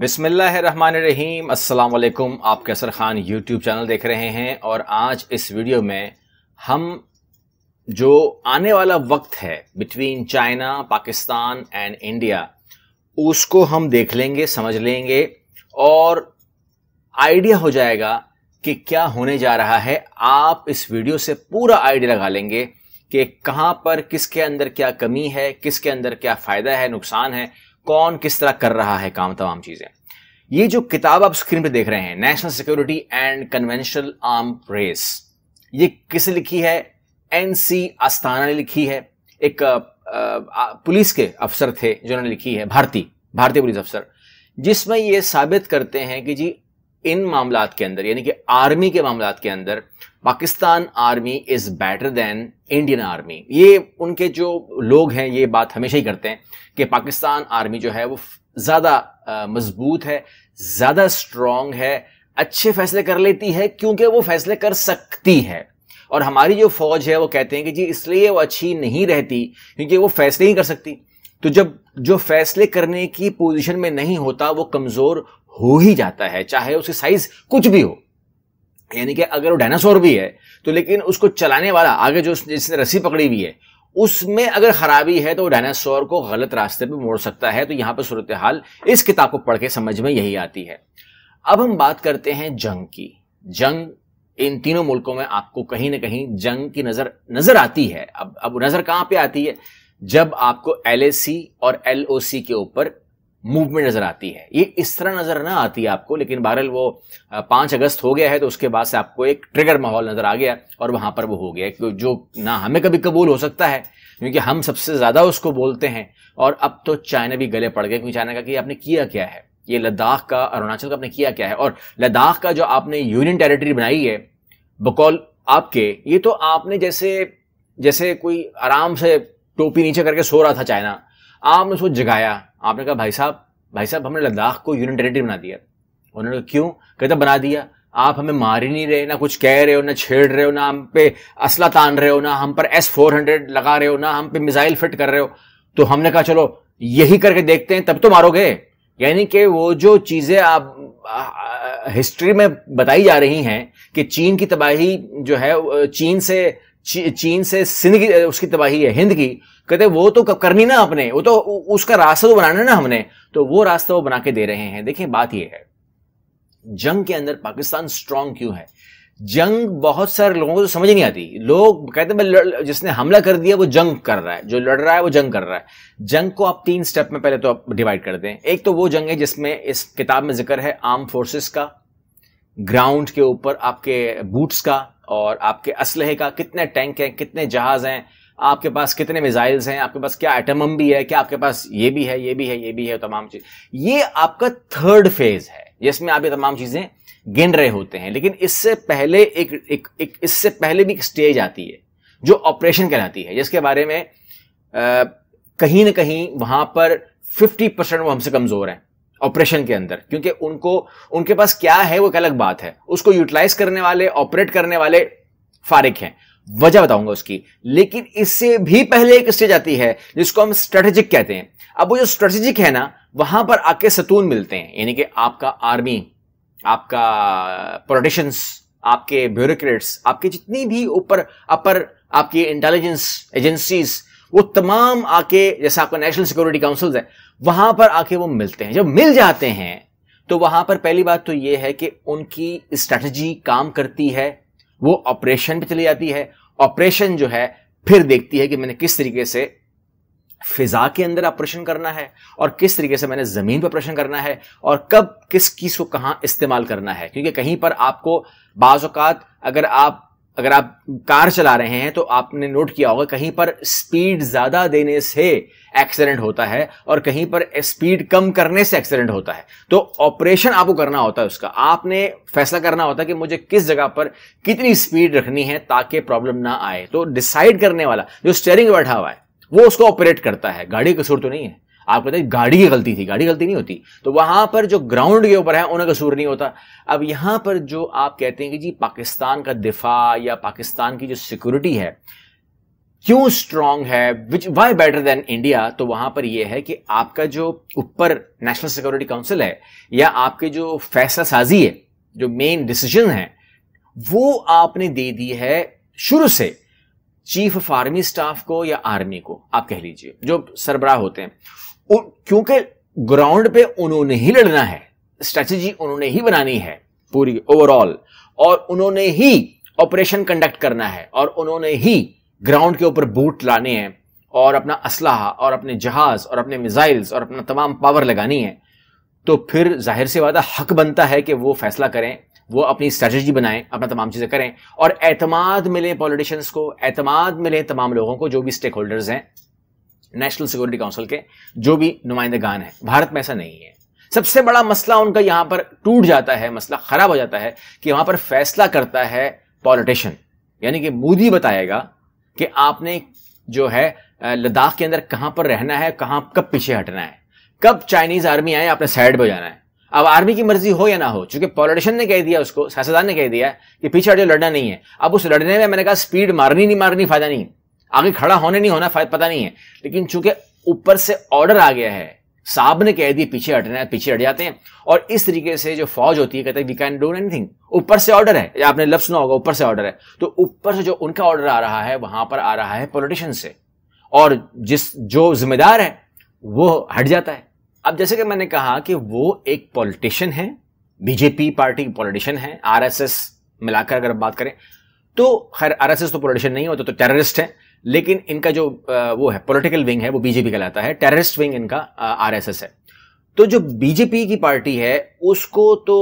बिसमीम अल्लाम आप कैसर ख़ान यूट्यूब चैनल देख रहे हैं और आज इस वीडियो में हम जो आने वाला वक्त है between China Pakistan and India उसको हम देख लेंगे समझ लेंगे और आइडिया हो जाएगा कि क्या होने जा रहा है आप इस वीडियो से पूरा आइडिया लगा लेंगे कि कहाँ पर किसके अंदर क्या कमी है किसके अंदर क्या फ़ायदा है नुकसान है कौन किस तरह कर रहा है काम तमाम चीजें ये जो किताब आप स्क्रीन पर देख रहे हैं national security and conventional arm race ये किसे लिखी है एनसी अस्ताना ने लिखी है एक पुलिस के अफसर थे जिन्होंने लिखी है भारती भारतीय पुलिस अफसर जिसमें ये साबित करते हैं कि जी इन मामला के अंदर यानी कि आर्मी के मामला के अंदर Pakistan army is better than Indian army ये उनके जो लोग हैं ये बात हमेशा ही करते हैं कि पाकिस्तान आर्मी जो है वो ज़्यादा मजबूत है ज़्यादा स्ट्रॉन्ग है अच्छे फैसले कर लेती है क्योंकि वो फैसले कर सकती है और हमारी जो फौज है वो कहते हैं कि जी इसलिए वो अच्छी नहीं रहती क्योंकि वो फैसले ही कर सकती तो जब जो फैसले करने की पोजीशन में नहीं होता वो कमज़ोर हो ही जाता है चाहे उसकी साइज कुछ भी हो यानी कि अगर वो डायनासोर भी है तो लेकिन उसको चलाने वाला आगे जो जिसने रस्सी पकड़ी हुई है उसमें अगर खराबी है तो डायनासोर को गलत रास्ते पे मोड़ सकता है तो यहां पर सूरत हाल इस किताब को पढ़ के समझ में यही आती है अब हम बात करते हैं जंग की जंग इन तीनों मुल्कों में आपको कहीं ना कहीं जंग की नज़र नज़र आती है अब अब नज़र कहां पे आती है जब आपको एल और एल के ऊपर मूवमेंट नज़र आती है ये इस तरह नज़र ना आती है आपको लेकिन बहरहाल वो पांच अगस्त हो गया है तो उसके बाद से आपको एक ट्रिगर माहौल नज़र आ गया और वहां पर वो हो गया कि जो ना हमें कभी कबूल हो सकता है क्योंकि हम सबसे ज़्यादा उसको बोलते हैं और अब तो चाइना भी गले पड़ गए क्योंकि चाइना का कि आपने किया क्या है ये लद्दाख का अरुणाचल का आपने किया क्या है और लद्दाख का जो आपने यूनियन टेरिटरी बनाई है बकौल आपके ये तो आपने जैसे जैसे कोई आराम से टोपी नीचे करके सो रहा था चाइना आपने उसको जगाया आपने कहा भाई साहब भाई साहब हमने लद्दाख को यूनियन टेरेटरी बना दिया उन्होंने कहा क्यों कहता बना दिया आप हमें मार ही नहीं रहे ना कुछ कह रहे हो ना छेड़ रहे हो ना हम पे असला तान रहे हो ना हम पर एस फोर हंड्रेड लगा रहे हो ना हम पे मिसाइल फिट कर रहे हो तो हमने कहा चलो यही करके देखते हैं तब तो मारोगे यानी कि वो जो चीज़ें आप हिस्ट्री में बताई जा रही हैं कि चीन की तबाही जो है चीन से चीन से सिंध की उसकी तबाही है हिंद की कहते वो तो कब करनी ना अपने वो तो उसका रास्ता तो बनाना ना हमने तो वो रास्ता वो बना के दे रहे हैं देखिए बात ये है जंग के अंदर पाकिस्तान स्ट्रांग क्यों है जंग बहुत सारे लोगों को तो समझ नहीं आती लोग कहते हैं जिसने हमला कर दिया वो जंग कर रहा है जो लड़ रहा है वो जंग कर रहा है जंग को आप तीन स्टेप में पहले तो आप डिवाइड कर दें एक तो वो जंग है जिसमें इस किताब में जिक्र है आर्म फोर्सेस का ग्राउंड के ऊपर आपके बूट्स का और आपके असलहे का कितने टैंक हैं कितने जहाज़ हैं आपके पास कितने मिज़ाइल्स हैं आपके पास क्या एटमम भी है क्या आपके पास ये भी है ये भी है ये भी है तमाम चीज़ ये आपका थर्ड फेज़ है जिसमें आप ये तमाम चीज़ें गिन रहे होते हैं लेकिन इससे पहले एक एक, एक इससे पहले भी एक स्टेज आती है जो ऑपरेशन कहलाती है जिसके बारे में आ, कहीं ना कहीं वहां पर 50 परसेंट वो हमसे कमज़ोर हैं ऑपरेशन के अंदर क्योंकि उनको उनके पास क्या है वो एक अलग बात है उसको यूटिलाइज करने वाले ऑपरेट करने वाले फारिक हैं वजह बताऊंगा उसकी लेकिन इससे भी पहले एक स्टेज आती है जिसको हम स्ट्रेटेजिक कहते हैं अब वो जो स्ट्रेटेजिक है ना वहां पर आके सतून मिलते हैं यानी कि आपका आर्मी आपका पोलिटिशंस आपके ब्यूरोक्रेट्स आपके जितनी भी ऊपर अपर आपकी इंटेलिजेंस एजेंसीज वो तमाम आके जैसा आपका नेशनल सिक्योरिटी काउंसिल है वहां पर आके वो मिलते हैं जब मिल जाते हैं तो वहां पर पहली बात तो ये है कि उनकी स्ट्रेटजी काम करती है वो ऑपरेशन पे चली जाती है ऑपरेशन जो है फिर देखती है कि मैंने किस तरीके से फिजा के अंदर ऑपरेशन करना है और किस तरीके से मैंने ज़मीन पर ऑपरेशन करना है और कब किस चीज़ को कहां इस्तेमाल करना है क्योंकि कहीं पर आपको बाज़ात अगर आप अगर आप कार चला रहे हैं तो आपने नोट किया होगा कहीं पर स्पीड ज़्यादा देने से एक्सीडेंट होता है और कहीं पर स्पीड कम करने से एक्सीडेंट होता है तो ऑपरेशन आपको करना होता है उसका आपने फैसला करना होता है कि मुझे किस जगह पर कितनी स्पीड रखनी है ताकि प्रॉब्लम ना आए तो डिसाइड करने वाला जो स्टेयरिंग बैठा हुआ है वो उसको ऑपरेट करता है गाड़ी कसूर तो नहीं है आपको बताइए गाड़ी की गलती थी गाड़ी गलती नहीं होती तो वहां पर जो ग्राउंड के ऊपर है उन्हें कसूर नहीं होता अब यहां पर जो आप कहते हैं कि जी पाकिस्तान का दिफा या पाकिस्तान की जो सिक्योरिटी है क्यों स्ट्रांग है which why better than India तो वहां पर यह है कि आपका जो ऊपर नेशनल सिक्योरिटी काउंसिल है या आपके जो फैसला साजी है जो मेन डिसीजन है वो आपने दे दी है शुरू से चीफ ऑफ आर्मी स्टाफ को या आर्मी को आप कह लीजिए जो सरबराह होते हैं क्योंकि ग्राउंड पे उन्होंने ही लड़ना है स्ट्रेटजी उन्होंने ही बनानी है पूरी ओवरऑल और उन्होंने ही ऑपरेशन कंडक्ट करना है और उन्होंने ही ग्राउंड के ऊपर बूट लाने हैं और अपना असलाह और अपने जहाज और अपने मिसाइल्स और अपना तमाम पावर लगानी है तो फिर जाहिर से वादा हक बनता है कि वो फैसला करें वो अपनी स्ट्रेटजी बनाएं अपना तमाम चीज़ें करें और एतमाद मिले पॉलिटिशियंस को एतमाद मिले तमाम लोगों को जो भी स्टेक होल्डर्स हैं नेशनल सिक्योरिटी काउंसिल के जो भी नुमाइंदेगान हैं भारत में ऐसा नहीं है सबसे बड़ा मसला उनका यहां पर टूट जाता है मसला खराब हो जाता है कि वहां पर फैसला करता है पॉलिटिशियन यानी कि मोदी बताएगा कि आपने जो है लद्दाख के अंदर कहां पर रहना है कहां कब पीछे हटना है कब चाइनीज आर्मी आए आपने साइड पर जाना है अब आर्मी की मर्जी हो या ना हो चूंकि पॉलिटिशियन ने कह दिया उसको सांसदान ने कह दिया कि पीछे हटे लड़ना नहीं है अब उस लड़ने में मैंने कहा स्पीड मारनी नहीं मारनी फायदा नहीं आगे खड़ा होने नहीं होना फायदा पता नहीं है लेकिन चूंकि ऊपर से ऑर्डर आ गया है साहब ने कह दी पीछे हटना है पीछे हट जाते हैं और इस तरीके से जो फौज होती है कहते हैं वी कैन डू एनीथिंग ऊपर से ऑर्डर है आपने लफ्स ना होगा ऊपर से ऑर्डर है तो ऊपर से जो उनका ऑर्डर आ रहा है वहां पर आ रहा है पॉलिटिशियन से और जिस जो जिम्मेदार है वो हट जाता है अब जैसे कि मैंने कहा कि वो एक पॉलिटिशियन है बीजेपी पार्टी पॉलिटिशियन है आरएसएस मिलाकर अगर बात करें तो खैर आरएसएस तो पॉलिटिशियन नहीं होता तो, तो टेररिस्ट है लेकिन इनका जो वो है पॉलिटिकल विंग है वो बीजेपी कहलाता है टेररिस्ट विंग इनका आरएसएस है तो जो बीजेपी की पार्टी है उसको तो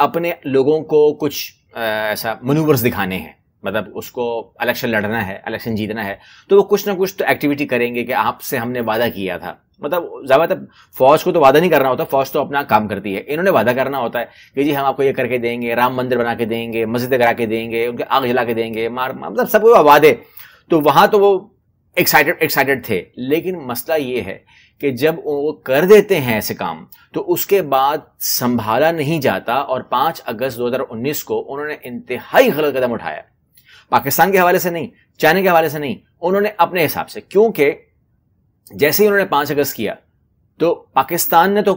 अपने लोगों को कुछ ऐसा मनूवर्स दिखाने हैं मतलब उसको इलेक्शन लड़ना है इलेक्शन जीतना है तो वो कुछ ना कुछ तो एक्टिविटी करेंगे कि आपसे हमने वादा किया था मतलब ज़्यादातर फौज को तो वादा नहीं करना होता फौज तो अपना काम करती है इन्होंने वादा करना होता है कि जी हम आपको ये करके देंगे राम मंदिर बना के देंगे मस्जिद करा के देंगे उनके आग जला के देंगे मार मतलब सब वो वादे तो वहां तो वो एक्साइटेड एक्साइटेड थे लेकिन मसला ये है कि जब वो कर देते हैं ऐसे काम तो उसके बाद संभाला नहीं जाता और 5 अगस्त 2019 को उन्होंने इंतहाई गलत कदम उठाया पाकिस्तान के हवाले से नहीं चाइना के हवाले से नहीं उन्होंने अपने हिसाब से क्योंकि जैसे ही उन्होंने 5 अगस्त किया तो पाकिस्तान ने तो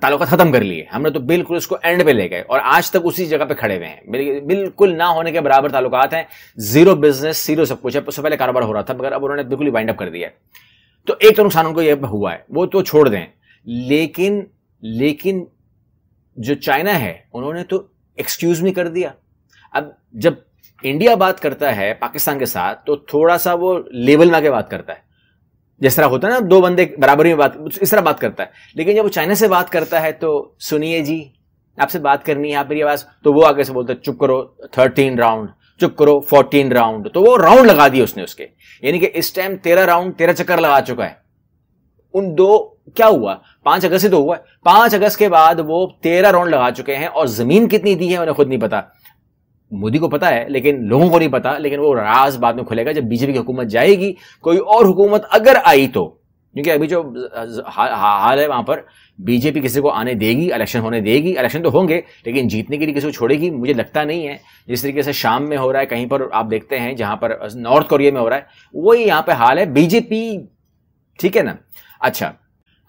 ताल्लुक ख़त्म कर लिए हमने तो बिल्कुल उसको एंड पे ले गए और आज तक उसी जगह पे खड़े हुए हैं बिल्कुल ना होने के बराबर तालुकात हैं जीरो बिजनेस जीरो सब कुछ है उससे पहले कारोबार हो रहा था मगर अब उन्होंने बिल्कुल ही वाइंड अप कर दिया है तो एक तो नुकसान उनको यह हुआ है वो तो छोड़ दें लेकिन लेकिन जो चाइना है उन्होंने तो एक्सक्यूज़ नहीं कर दिया अब जब इंडिया बात करता है पाकिस्तान के साथ तो थोड़ा सा वो लेवल में के बात करता है जिस तरह होता है ना दो बंदे बराबरी में बात इस तरह बात करता है लेकिन जब वो चाइना से बात करता है तो सुनिए जी आपसे बात करनी है आप मेरी आवाज तो वो आगे से बोलता है चुप करो थर्टीन राउंड चुप करो फोर्टीन राउंड तो वो राउंड लगा दिए उसने उसके यानी कि इस टाइम तेरह राउंड तेरह चक्कर लगा चुका है उन दो क्या हुआ पांच अगस्त से तो हुआ है पांच अगस्त के बाद वो तेरह राउंड लगा चुके हैं और जमीन कितनी दी है उन्हें खुद नहीं पता मोदी को पता है लेकिन लोगों को नहीं पता लेकिन वो राज बाद में खुलेगा जब बीजेपी की हुकूमत जाएगी कोई और हुकूमत अगर आई तो क्योंकि अभी जो हाल है वहां पर बीजेपी किसी को आने देगी इलेक्शन होने देगी इलेक्शन तो होंगे लेकिन जीतने के लिए किसी को छोड़ेगी मुझे लगता नहीं है जिस तरीके से शाम में हो रहा है कहीं पर आप देखते हैं जहां पर नॉर्थ कोरिया में हो रहा है वही यहां पर हाल है बीजेपी ठीक है ना अच्छा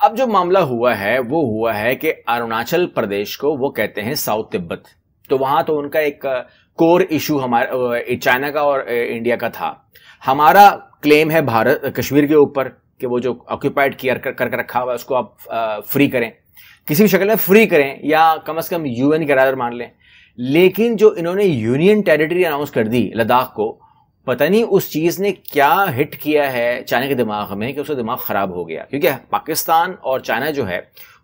अब जो मामला हुआ है वो हुआ है कि अरुणाचल प्रदेश को वो कहते हैं साउथ तिब्बत तो वहां तो उनका एक कोर इशू हमारा चाइना का और इंडिया का था हमारा क्लेम है भारत कश्मीर के ऊपर कि वो जो ऑक्यूपाइड किया कर, कर, कर रखा हुआ है उसको आप आ, फ्री करें किसी भी शक्ल में फ्री करें या कम अज कम यूएन के रादर मान लें लेकिन जो इन्होंने यूनियन टेरिटरी अनाउंस कर दी लद्दाख को पता नहीं उस चीज़ ने क्या हिट किया है चाइना के दिमाग में कि उसका दिमाग ख़राब हो गया क्योंकि पाकिस्तान और चाइना जो है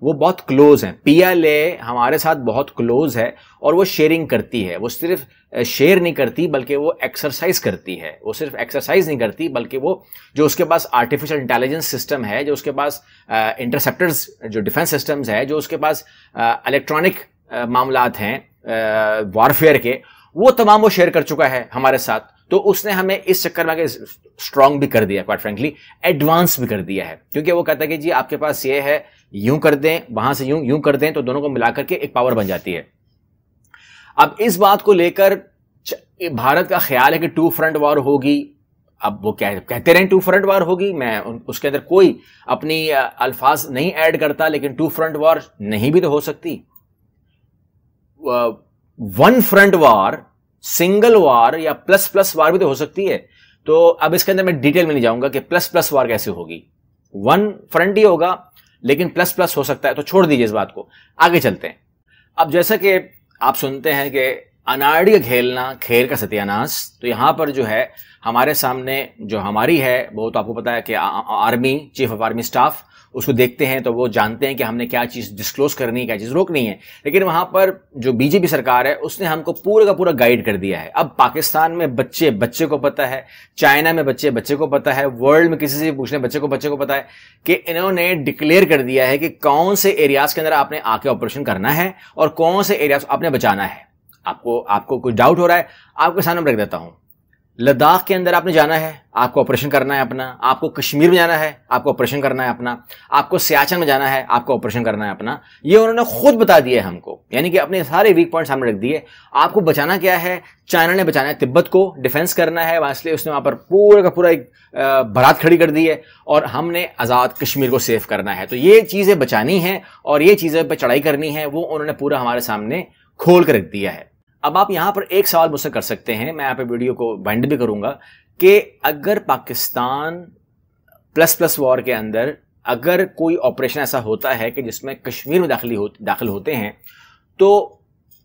वो बहुत क्लोज हैं पीएलए हमारे साथ बहुत क्लोज है और वो शेयरिंग करती है वो सिर्फ शेयर नहीं करती बल्कि वो एक्सरसाइज करती है वो सिर्फ एक्सरसाइज नहीं करती बल्कि वो जो उसके पास आर्टिफिशियल इंटेलिजेंस सिस्टम है जो उसके पास इंटरसेप्टर्स जो डिफेंस सिस्टम्स है जो उसके पास इलेक्ट्रॉनिक मामलात हैं वारफेयर के वो तमाम वो शेयर कर चुका है हमारे साथ तो उसने हमें इस चक्कर में आगे स्ट्रांग भी कर दिया क्वाइट फ्रेंकली एडवांस भी कर दिया है क्योंकि वो कहता है कि जी आपके पास ये है यूं कर दें वहां से यूं यूं कर दें तो दोनों को मिलाकर के एक पावर बन जाती है अब इस बात को लेकर भारत का ख्याल है कि टू फ्रंट वॉर होगी अब वो कह कहते रहे टू फ्रंट वॉर होगी मैं उसके अंदर कोई अपनी अल्फाज नहीं ऐड करता लेकिन टू फ्रंट वॉर नहीं भी तो हो सकती one front war single war या प्लस प्लस वार भी तो हो सकती है तो अब इसके अंदर मैं डिटेल में नहीं जाऊंगा कि प्लस प्लस वार कैसे होगी वन फ्रंट ही होगा लेकिन प्लस प्लस हो सकता है तो छोड़ दीजिए इस बात को आगे चलते हैं अब जैसा कि आप सुनते हैं कि अनाड़ी खेलना खेल का सत्यानाश तो यहां पर जो है हमारे सामने जो हमारी है वो तो आपको पता है कि army chief of army staff उसको देखते हैं तो वो जानते हैं कि हमने क्या चीज़ डिस्क्लोज करनी है क्या चीज़ रोकनी है लेकिन वहाँ पर जो बीजेपी सरकार है उसने हमको पूरे का पूरा गाइड कर दिया है अब पाकिस्तान में बच्चे बच्चे को पता है चाइना में बच्चे बच्चे को पता है वर्ल्ड में किसी से पूछने बच्चे को बच्चे को पता है कि इन्होंने डिक्लेयर कर दिया है कि कौन से एरियाज के अंदर आपने आके ऑपरेशन करना है और कौन से एरियाज आपने बचाना है आपको आपको कुछ डाउट हो रहा है आपके सामने रख देता हूँ लद्दाख के अंदर आपने जाना है आपको ऑपरेशन करना है अपना आपको कश्मीर में जाना है आपको ऑपरेशन करना है अपना आपको सियाचन में जाना है आपको ऑपरेशन करना है अपना ये उन्होंने खुद बता दिया है हमको यानी कि अपने सारे वीक पॉइंट सामने रख दिए आपको बचाना क्या है चाइना ने बचाना है तिब्बत को डिफेंस करना है इसलिए उसने वहाँ पर पूरा का पूरा एक बारात खड़ी कर दी है और हमने आज़ाद कश्मीर को सेव करना है तो ये चीज़ें बचानी हैं और ये चीज़ें पर चढ़ाई करनी है वो उन्होंने पूरा हमारे सामने खोल कर रख दिया है अब आप यहां पर एक सवाल मुझसे कर सकते हैं मैं आप वीडियो को बैंड भी करूंगा कि अगर पाकिस्तान प्लस प्लस वॉर के अंदर अगर कोई ऑपरेशन ऐसा होता है कि जिसमें कश्मीर में दाखिल हो दाखिल होते हैं तो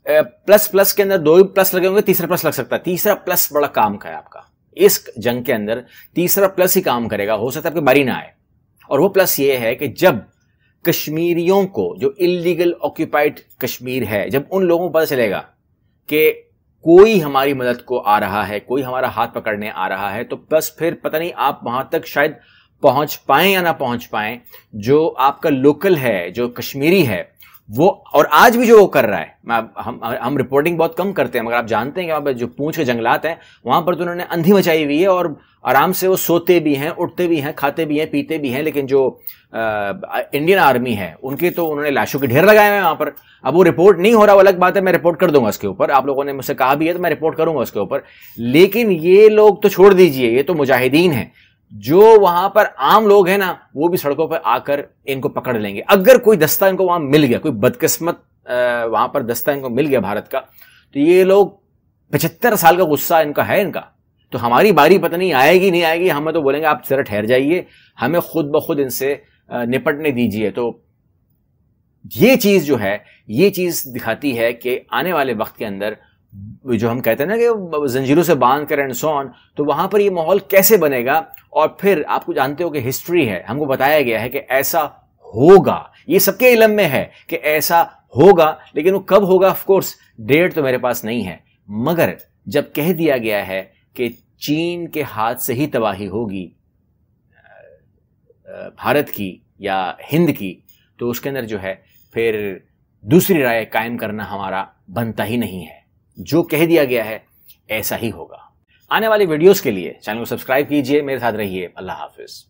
प्लस प्लस के अंदर दो ही प्लस लगे होंगे तीसरा प्लस लग सकता है तीसरा प्लस बड़ा काम का है आपका इस जंग के अंदर तीसरा प्लस ही काम करेगा हो सकता है आपकी बारी ना आए और वो प्लस ये है कि जब कश्मीरियों को जो इलीगल ऑक्यूपाइड कश्मीर है जब उन लोगों को पता चलेगा कि कोई हमारी मदद को आ रहा है कोई हमारा हाथ पकड़ने आ रहा है तो बस फिर पता नहीं आप वहां तक शायद पहुंच पाए या ना पहुंच पाए जो आपका लोकल है जो कश्मीरी है वो और आज भी जो वो कर रहा है हम हम रिपोर्टिंग बहुत कम करते हैं मगर आप जानते हैं कि वहाँ पर जो पूछ के जंगलात हैं वहाँ पर तो उन्होंने अंधी मचाई हुई है और आराम से वो सोते भी हैं उठते भी हैं खाते भी हैं पीते भी हैं लेकिन जो आ, इंडियन आर्मी है उनके तो उन्होंने लाशों के ढेर लगाए हुए हैं वहाँ पर अब वो रिपोर्ट नहीं हो रहा वो अलग बात है मैं रिपोर्ट कर दूंगा उसके ऊपर आप लोगों ने मुझसे कहा भी है तो मैं रिपोर्ट करूंगा उसके ऊपर लेकिन ये लोग तो छोड़ दीजिए ये तो मुजाहिदीन है जो वहां पर आम लोग हैं ना वो भी सड़कों पर आकर इनको पकड़ लेंगे अगर कोई दस्ता इनको वहां मिल गया कोई बदकिस्मत वहां पर दस्ता इनको मिल गया भारत का तो ये लोग पचहत्तर साल का गुस्सा इनका है इनका तो हमारी बारी पता नहीं आएगी नहीं आएगी हमें तो बोलेंगे आप जरा ठहर जाइए हमें खुद ब खुद इनसे निपटने दीजिए तो ये चीज़ जो है ये चीज़ दिखाती है कि आने वाले वक्त के अंदर जो हम कहते हैं ना कि जंजीरों से बांध कर एंड सोन तो वहां पर ये माहौल कैसे बनेगा और फिर आपको जानते हो कि हिस्ट्री है हमको बताया गया है कि ऐसा होगा ये सबके इलम में है कि ऐसा होगा लेकिन वो कब होगा ऑफकोर्स डेट तो मेरे पास नहीं है मगर जब कह दिया गया है कि चीन के हाथ से ही तबाही होगी भारत की या हिंद की तो उसके अंदर जो है फिर दूसरी राय कायम करना हमारा बनता ही नहीं है जो कह दिया गया है ऐसा ही होगा आने वाले वीडियोस के लिए चैनल को सब्सक्राइब कीजिए मेरे साथ रहिए अल्लाह हाफिज़